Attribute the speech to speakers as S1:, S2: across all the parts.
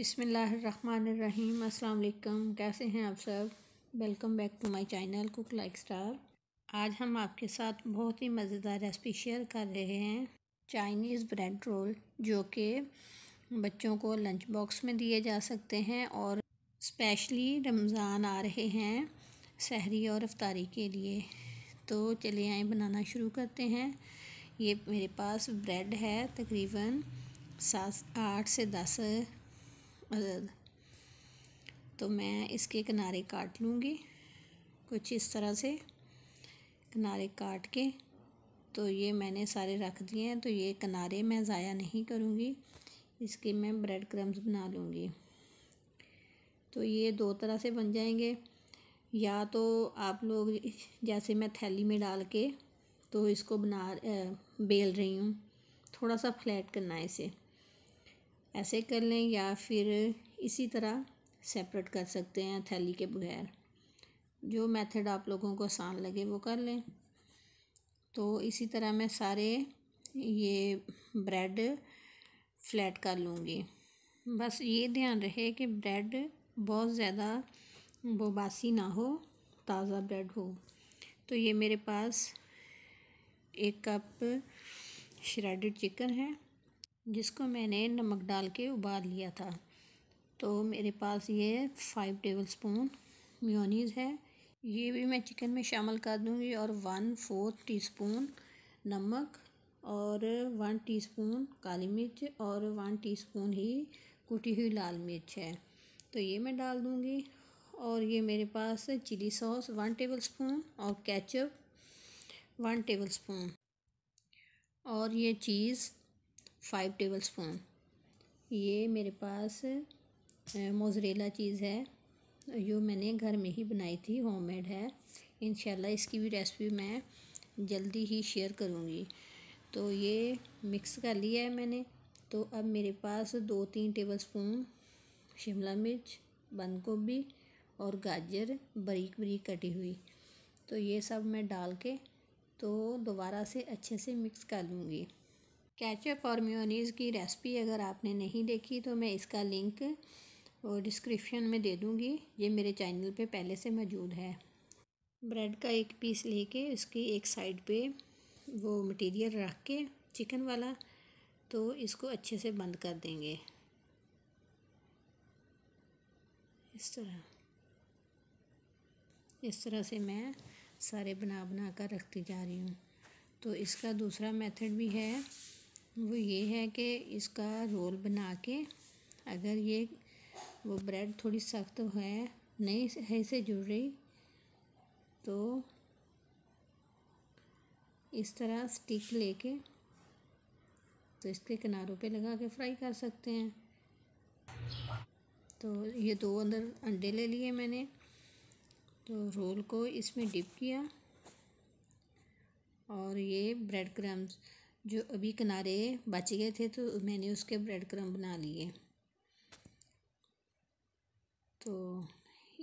S1: अस्सलाम अल्लाम कैसे हैं आप सब welcome back to my channel cook like star आज हम आपके साथ बहुत ही मज़ेदार रेसिपी शेयर कर रहे हैं चाइनीज़ ब्रेड रोल जो कि बच्चों को लंच बॉक्स में दिए जा सकते हैं और स्पेशली रमज़ान आ रहे हैं सहरी और अफ्तारी के लिए तो चलिए आए बनाना शुरू करते हैं ये मेरे पास ब्रेड है तकरीबन सात आठ से दस तो मैं इसके किनारे काट लूँगी कुछ इस तरह से किनारे काट के तो ये मैंने सारे रख दिए हैं तो ये किनारे मैं ज़ाया नहीं करूँगी इसके मैं ब्रेड क्रम्स बना लूँगी तो ये दो तरह से बन जाएंगे या तो आप लोग जैसे मैं थैली में डाल के तो इसको बना बेल रही हूँ थोड़ा सा फ्लैट करना है इसे ऐसे कर लें या फिर इसी तरह सेपरेट कर सकते हैं थैली के बगैर जो मेथड आप लोगों को आसान लगे वो कर लें तो इसी तरह मैं सारे ये ब्रेड फ्लैट कर लूँगी बस ये ध्यान रहे कि ब्रेड बहुत ज़्यादा वो बासी ना हो ताज़ा ब्रेड हो तो ये मेरे पास एक कप श्रेडेड चिकन है जिसको मैंने नमक डाल के उबाल लिया था तो मेरे पास ये फ़ाइव टेबल स्पून म्योनीस है ये भी मैं चिकन में शामिल कर दूँगी और वन फोर्थ टीस्पून नमक और वन टीस्पून काली मिर्च और वन टीस्पून ही कुटी हुई लाल मिर्च है तो ये मैं डाल दूँगी और ये मेरे पास chilli sauce one tablespoon और कैचअप वन टेबल स्पून और ये चीज़ फाइव टेबल स्पून ये मेरे पास मोजरेला चीज़ है जो मैंने घर में ही बनाई थी होममेड है इन इसकी भी रेसिपी मैं जल्दी ही शेयर करूँगी तो ये मिक्स कर लिया है मैंने तो अब मेरे पास दो तीन टेबल स्पून शिमला मिर्च बंद गोभी और गाजर बरीक बरीक कटी हुई तो ये सब मैं डाल के तो दोबारा से अच्छे से मिक्स कर लूँगी कैचअप और म्योनीज़ की रेसिपी अगर आपने नहीं देखी तो मैं इसका लिंक और डिस्क्रिप्शन में दे दूँगी ये मेरे चैनल पे पहले से मौजूद है ब्रेड का एक पीस लेके उसकी एक साइड पे वो मटेरियल रख के चिकन वाला तो इसको अच्छे से बंद कर देंगे इस तरह इस तरह से मैं सारे बना बना कर रखती जा रही हूँ तो इसका दूसरा मेथड भी है वो ये है कि इसका रोल बना के अगर ये वो ब्रेड थोड़ी सख्त है नहीं है से जुड़ रही तो इस तरह स्टिक लेके तो इसके किनारों पे लगा के फ्राई कर सकते हैं तो ये दो अंदर अंडे ले लिए मैंने तो रोल को इसमें डिप किया और ये ब्रेड क्रम्स जो अभी किनारे बच गए थे तो मैंने उसके ब्रेड क्रम बना लिए तो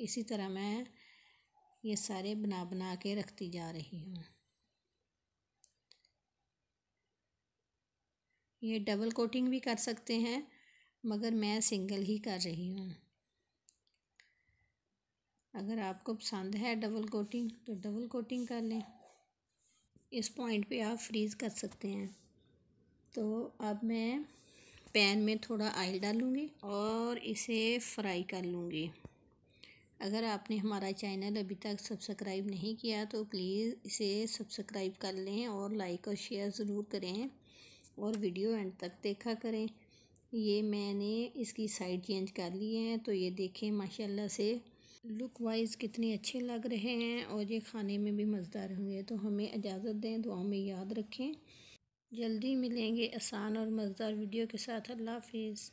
S1: इसी तरह मैं ये सारे बना बना के रखती जा रही हूँ ये डबल कोटिंग भी कर सकते हैं मगर मैं सिंगल ही कर रही हूँ अगर आपको पसंद है डबल कोटिंग तो डबल कोटिंग कर लें इस पॉइंट पे आप फ्रीज़ कर सकते हैं तो अब मैं पैन में थोड़ा आयल डालूँगी और इसे फ्राई कर लूँगी अगर आपने हमारा चैनल अभी तक सब्सक्राइब नहीं किया तो प्लीज़ इसे सब्सक्राइब कर लें और लाइक और शेयर ज़रूर करें और वीडियो एंड तक देखा करें ये मैंने इसकी साइड चेंज कर ली है तो ये देखें माशाल्लाह से लुक वाइज कितने अच्छे लग रहे हैं और ये खाने में भी मज़ेदार होंगे तो हमें इजाज़त दें दुआओं में याद रखें जल्दी मिलेंगे आसान और मज़ेदार वीडियो के साथ अल्लाह हाफिज़